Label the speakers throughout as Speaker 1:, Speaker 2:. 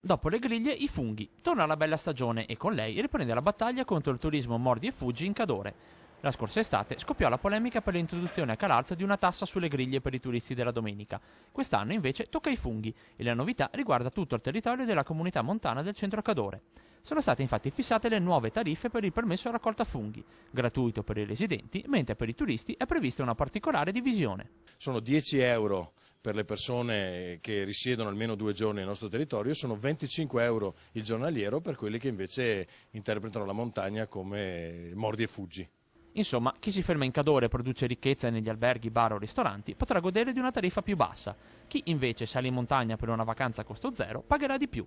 Speaker 1: Dopo le griglie, i funghi. Torna la bella stagione e con lei riprende la battaglia contro il turismo mordi e fuggi in Cadore. La scorsa estate scoppiò la polemica per l'introduzione a Calarza di una tassa sulle griglie per i turisti della domenica. Quest'anno invece tocca ai funghi e la novità riguarda tutto il territorio della comunità montana del centro Cadore. Sono state infatti fissate le nuove tariffe per il permesso a raccolta funghi, gratuito per i residenti, mentre per i turisti è prevista una particolare divisione.
Speaker 2: Sono 10 euro per le persone che risiedono almeno due giorni nel nostro territorio sono 25 euro il giornaliero per quelli che invece interpretano la montagna come
Speaker 1: mordi e fuggi. Insomma, chi si ferma in Cadore e produce ricchezza negli alberghi, bar o ristoranti potrà godere di una tariffa più bassa. Chi invece sale in montagna per una vacanza a costo zero pagherà di più.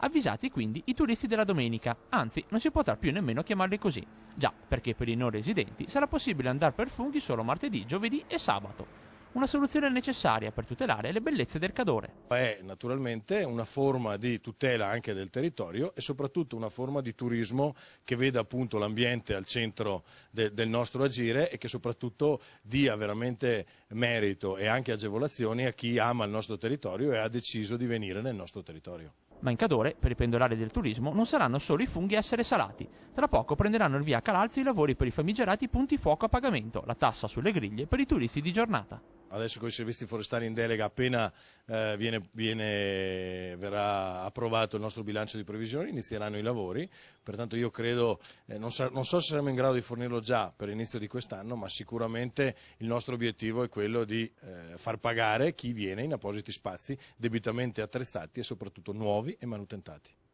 Speaker 1: Avvisati quindi i turisti della domenica, anzi non si potrà più nemmeno chiamarli così. Già, perché per i non residenti sarà possibile andare per funghi solo martedì, giovedì e sabato una soluzione necessaria per tutelare le bellezze del Cadore. È naturalmente una forma di
Speaker 2: tutela anche del territorio e soprattutto una forma di turismo che veda appunto l'ambiente al centro de del nostro agire e che soprattutto dia veramente merito e anche agevolazioni a chi ama il nostro territorio e ha deciso di venire nel nostro territorio.
Speaker 1: Ma in Cadore, per i pendolari del turismo, non saranno solo i funghi a essere salati. Tra poco prenderanno il via a Calalzi i lavori per i famigerati punti fuoco a pagamento, la tassa sulle griglie per i turisti di giornata
Speaker 2: adesso con i servizi forestali in delega appena eh, viene, viene, verrà approvato il nostro bilancio di previsione inizieranno i lavori, pertanto io credo, eh, non, sa, non, so se saremo in grado di fornirlo già per l'inizio di quest'anno, ma sicuramente il nostro obiettivo è quello di eh, far pagare chi viene in appositi spazi debitamente attrezzati e soprattutto nuovi e manutentati.